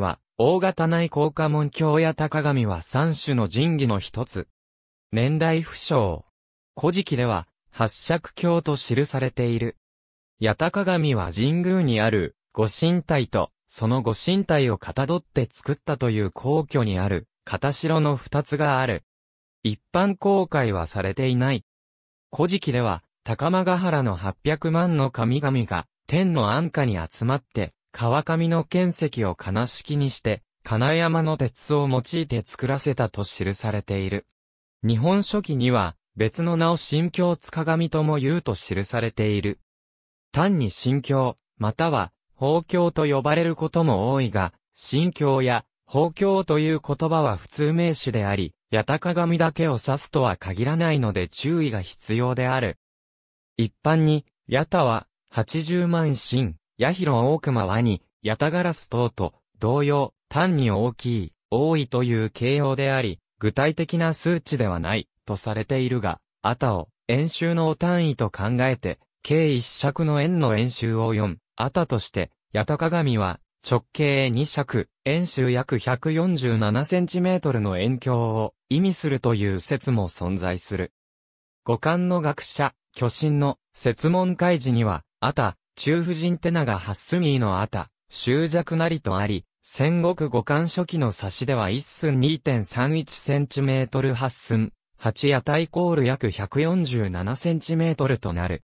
は、大型内高家門橋や高神は三種の神器の一つ。年代不詳。古事記では、八尺橋と記されている。八高神は神宮にある、御神体と、その御神体をかたどって作ったという皇居にある、片城の二つがある。一般公開はされていない。古事記では、高間ヶ原の800万の神々が、天の安価に集まって、川上の剣石を金式にして、金山の鉄を用いて作らせたと記されている。日本書紀には、別の名を神か塚みとも言うと記されている。単に神境、または、法教と呼ばれることも多いが、神教や、法教という言葉は普通名詞であり、八鷹神だけを指すとは限らないので注意が必要である。一般に、八田は、八十万神、八広大熊ワニ、八タガラス等と、同様、単に大きい、多いという形容であり、具体的な数値ではない、とされているが、アタを、演習の単位と考えて、計一尺の円の演習を4、アタとして、八タ鏡は、直径2尺、円周約1 4 7トルの円鏡を意味するという説も存在する。五感の学者、巨神の説問開示には、アタ、中婦人手長ハッスのあた、終着なりとあり、戦国五冠初期の差しでは1寸 2.31cm 8寸、8野体コール約 147cm となる。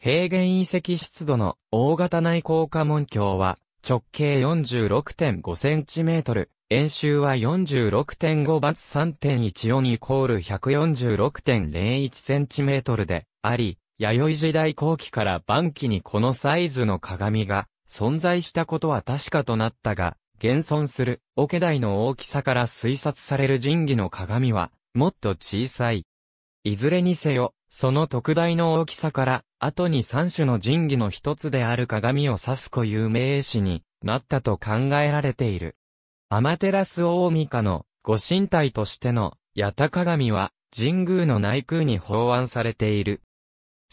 平原遺跡湿度の大型内高下門橋は直径 46.5cm、円周は 46.5×3.14 イコール 146.01cm であり、弥生時代後期から晩期にこのサイズの鏡が存在したことは確かとなったが、現存する桶台の大きさから推察される神器の鏡は、もっと小さい。いずれにせよ、その特大の大きさから、後に三種の神器の一つである鏡を指す固有名詞になったと考えられている。アマテラスオオミカのご神体としての八田鏡は、神宮の内宮に奉安されている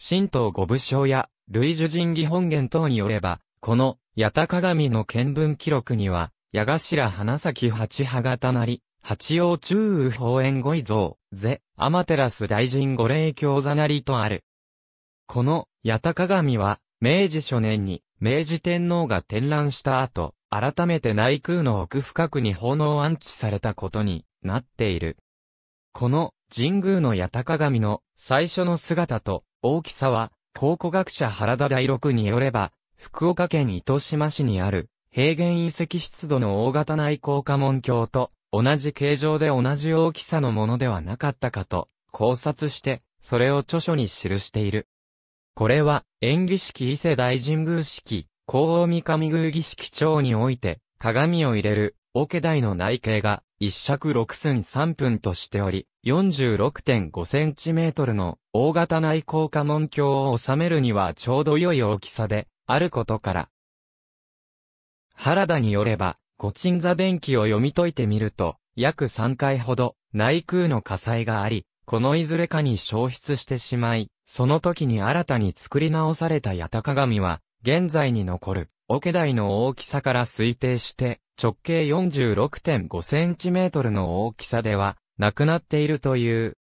神道五部将や、類樹神義本源等によれば、この、八田鏡の見聞記録には、矢頭花咲八葉型なり、八王中雨方園五位像、ゼ、アマテラス大臣五霊教座なりとある。この、八田鏡は、明治初年に、明治天皇が転覧した後、改めて内宮の奥深くに奉納安置されたことになっている。この、神宮の八田鏡の最初の姿と、大きさは、考古学者原田大六によれば、福岡県糸島市にある、平原遺跡湿度の大型内向家門橋と、同じ形状で同じ大きさのものではなかったかと、考察して、それを著書に記している。これは、演技式伊勢大神宮式、高王三上宮儀式長において、鏡を入れる、オケ台の内径が、一尺六寸三分としており、46.5センチメートルの大型内向家門橋を収めるにはちょうど良い大きさで、あることから。原田によれば、ご鎮座電気を読み解いてみると、約3回ほど内空の火災があり、このいずれかに消失してしまい、その時に新たに作り直された八鷹神は、現在に残る、桶台の大きさから推定して、直径46.5センチメートルの大きさでは、なくなっているという。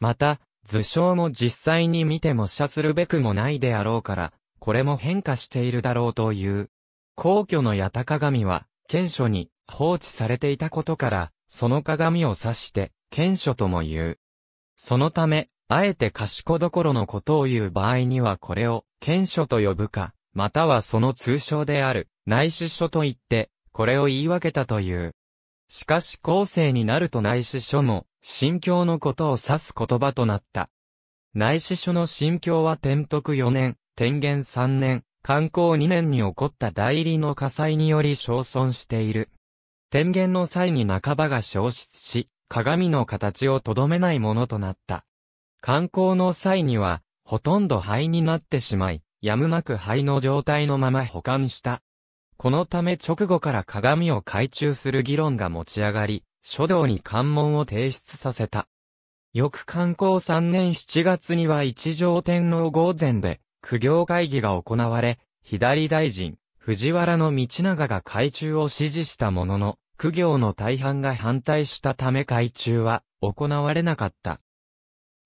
また、図章も実際に見ても写するべくもないであろうから、これも変化しているだろうという。皇居の八高鏡は、賢書に放置されていたことから、その鏡を指して、賢書とも言う。そのため、あえて賢どころのことを言う場合にはこれを、県書と呼ぶか、またはその通称である、内視書と言って、これを言い分けたという。しかし後世になると内視書も、心境のことを指す言葉となった。内視書の心境は天徳4年、天元3年、観光2年に起こった代理の火災により焼損している。天元の際に半ばが消失し、鏡の形をとどめないものとなった。観光の際には、ほとんど灰になってしまい、やむなく灰の状態のまま保管したこのため直後から鏡を懐中する議論が持ち上がり、書道に関門を提出させた。翌観光3年7月には一条天皇御前で、苦行会議が行われ、左大臣、藤原道長が懐中を支持したものの、苦行の大半が反対したため懐中は行われなかった。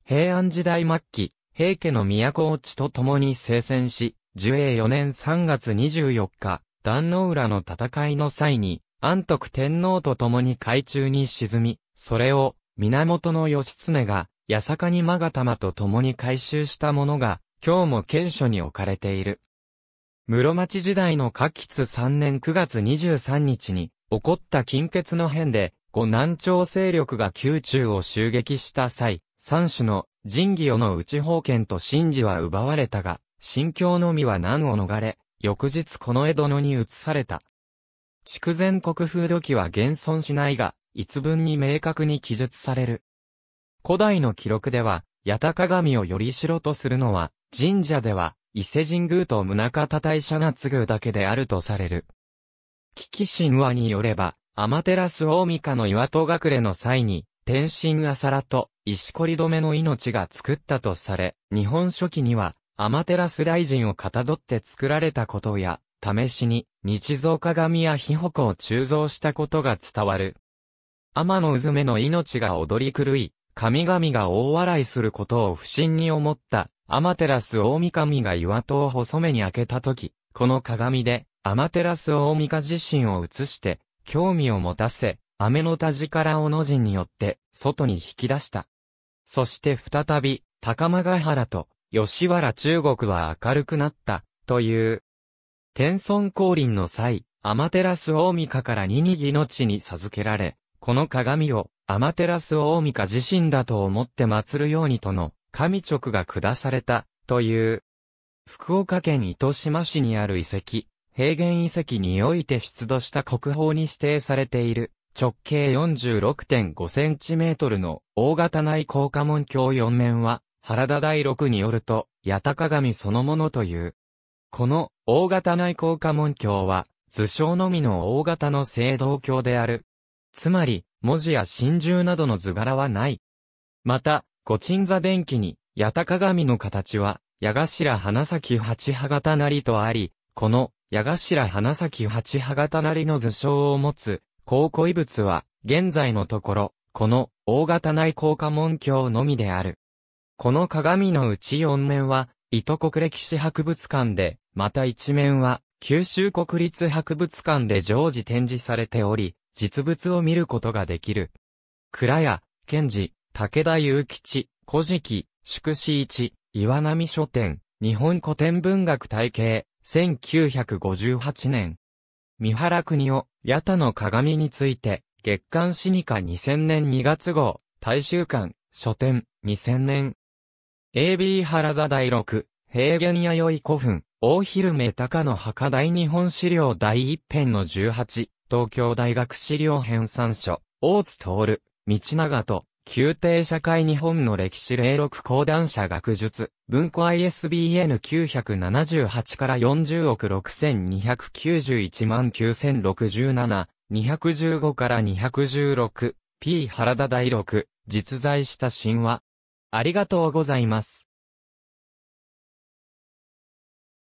平安時代末期、平家の都落ちと共に聖戦し、寿永4年3月24日、壇の浦の戦いの際に、安徳天皇と共に海中に沈み、それを、源義経が、八坂にが玉と共に回収したものが、今日も県所に置かれている。室町時代の下吉3年9月23日に、起こった近欠の変で、五南朝勢力が宮中を襲撃した際、三種の神義をの内方権と神事は奪われたが、神教のみは難を逃れ、翌日この江戸野に移された。筑前国風土記は現存しないが、一文に明確に記述される。古代の記録では、八田鏡をより城とするのは、神社では、伊勢神宮と宗像大社が継ぐだけであるとされる。危機神話によれば、天照大御家の岩戸隠れの際に、天神あさらと石こり止めの命が作ったとされ、日本書紀には、アマテラス大臣をかたどって作られたことや、試しに、日造鏡や火鉾を鋳造したことが伝わる。天の渦目の命が踊り狂い、神々が大笑いすることを不審に思った、アマテラス大神が岩戸を細めに開けたとき、この鏡で、アマテラス大神自身を映して、興味を持たせ、雨の田からおの陣によって、外に引き出した。そして再び、高間ヶ原と、吉原中国は明るくなった、という。天孫降臨の際、アマテラス大御家からニニギの地に授けられ、この鏡をアマテラス大御家自身だと思って祀るようにとの神直が下された、という。福岡県糸島市にある遺跡、平原遺跡において出土した国宝に指定されている、直径4 6 5トルの大型内高家門橋4面は、原田大六によると、八鷹神そのものという。この、大型内向家門橋は、図章のみの大型の聖堂橋である。つまり、文字や真珠などの図柄はない。また、五鎮座電気に、八鷹神の形は、矢頭花咲八葉型なりとあり、この、矢頭花咲八葉型なりの図章を持つ、考古遺物は、現在のところ、この、大型内向果門橋のみである。この鏡のうち面は、糸国歴史博物館で、また一面は、九州国立博物館で常時展示されており、実物を見ることができる。倉谷、賢治、武田雄吉、古事記、宿史一、岩波書店、日本古典文学体系、1958年。三原国夫、八田の鏡について、月刊シニカ2000年2月号、大衆館、書店、2000年。AB 原田第六、平原弥生古墳、大昼目高野墓大日本資料第一編の18、東京大学資料編参書、大津徹、道長と、宮廷社会日本の歴史霊録講談社学術、文庫 ISBN978 から40億6291万9067、215から216、P 原田第六、実在した神話、ありがとうございます。